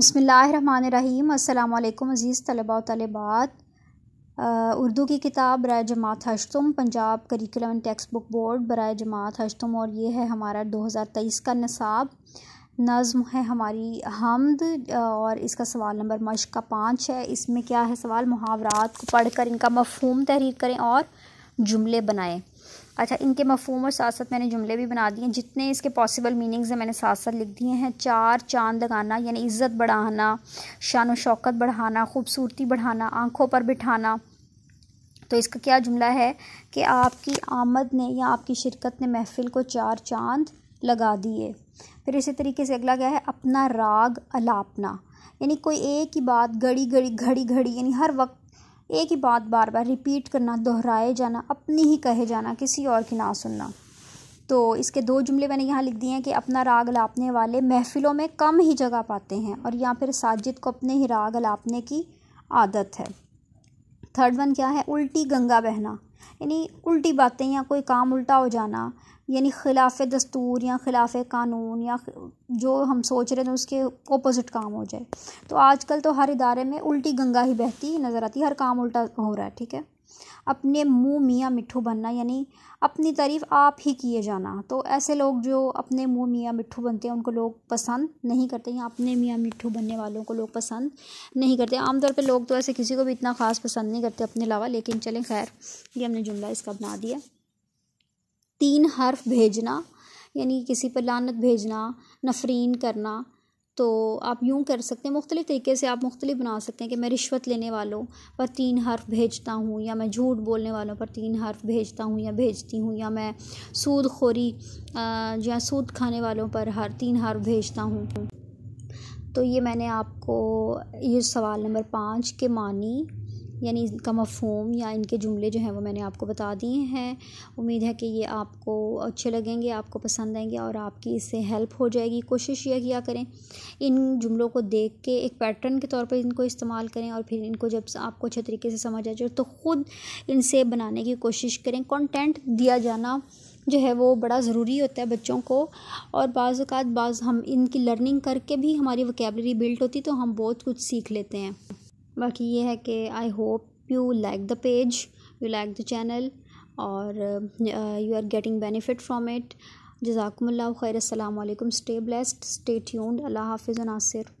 बसमीम् अल्लाम अज़ीज़ तलबा तलबात उर्दू की किताब बर जमात हशतम Punjab curriculum and textbook board बरा जमात हशतम और ये है हमारा 2023 का नसाब नज़म है हमारी हमद और इसका सवाल नंबर मश का पाँच है इसमें क्या है सवाल मुहावरात को पढ़कर इनका मफहूम तहरीर करें और जुमले बनाएँ अच्छा इनके मफहम और साथ साथ मैंने जुमले भी बना दिए जितने इसके पॉसिबल मीनिंग्स हैं मैंने साथ साथ लिख दिए हैं चार चांद लगाना यानी इज़्ज़त बढ़ाना शान व शौकत बढ़ाना खूबसूरती बढ़ाना आँखों पर बिठाना तो इसका क्या जुमला है कि आपकी आमद ने या आपकी शिरकत ने महफिल को चार चांद लगा दिए फिर इसी तरीके से अगला क्या है अपना राग अलापना यानी कोई एक ही बात घड़ी घड़ी घड़ी घड़ी यानी हर वक्त एक ही बात बार बार रिपीट करना दोहराए जाना अपनी ही कहे जाना किसी और की ना सुनना तो इसके दो जुमले मैंने यहाँ लिख दिए हैं कि अपना राग लापने वाले महफिलों में कम ही जगह पाते हैं और यहाँ फिर साजिद को अपने ही राग लापने की आदत है थर्ड वन क्या है उल्टी गंगा बहना यानी उल्टी बातें या कोई काम उल्टा हो जाना यानी खिलाफ दस्तूर या खिलाफ कानून या जो हम सोच रहे थे तो उसके अपोज़िट काम हो जाए तो आजकल तो हर इदारे में उल्टी गंगा ही बहती नज़र आती हर काम उल्टा हो रहा है ठीक है अपने मुँह मियाँ मिट्ठू बनना यानी अपनी तारीफ़ आप ही किए जाना तो ऐसे लोग जो अपने मुँह मियाँ मिट्ठू बनते हैं उनको लोग पसंद नहीं करते या अपने मियाँ मिट्ठू बनने वालों को लोग पसंद नहीं करते आमतौर पर लोग तो ऐसे किसी को भी इतना ख़ास पसंद नहीं करते अपने अलावा लेकिन चलें खैर ये हमने जुमला इसका बना दिया तीन हर्फ भेजना यानी किसी पर लानत भेजना नफरीन करना तो आप यूँ कर सकते हैं मुख्तलिफ़ तरीके से आप मुख्तलिफ बना सकते हैं कि मैं रिश्वत लेने वालों पर तीन हर्फ भेजता हूँ या मैं झूठ बोलने वालों पर तीन हर्फ भेजता हूँ या भेजती हूँ या मैं सूद खोरी या सूद खाने वालों पर हर तीन हर्फ भेजता हूँ तो ये मैंने आपको ये सवाल नंबर पाँच के मानी यानी इनका मफ़हूम या इनके जुमले जो हैं वो मैंने आपको बता दिए हैं उम्मीद है कि ये आपको अच्छे लगेंगे आपको पसंद आएंगे और आपकी इससे हेल्प हो जाएगी कोशिश यह किया करें इन जुमलों को देख के एक पैटर्न के तौर पर इनको इस्तेमाल करें और फिर इनको जब आपको अच्छे तरीके से समझ आ जाए तो ख़ुद इनसे बनाने की कोशिश करें कॉन्टेंट दिया जाना जो है वो बड़ा ज़रूरी होता है बच्चों को और बाज़ अवत बाज़ हम इनकी लर्निंग करके भी हमारी वकेबलरी बिल्ट होती तो हम बहुत कुछ सीख लेते हैं बाकी ये है कि I hope you like the page you like the channel और you are getting benefit from it जजाकमल खैर अल्लाम स्टे ब्लेस्ड स्टे ट्यून्ड अल्लाह हाफिज़ नासिर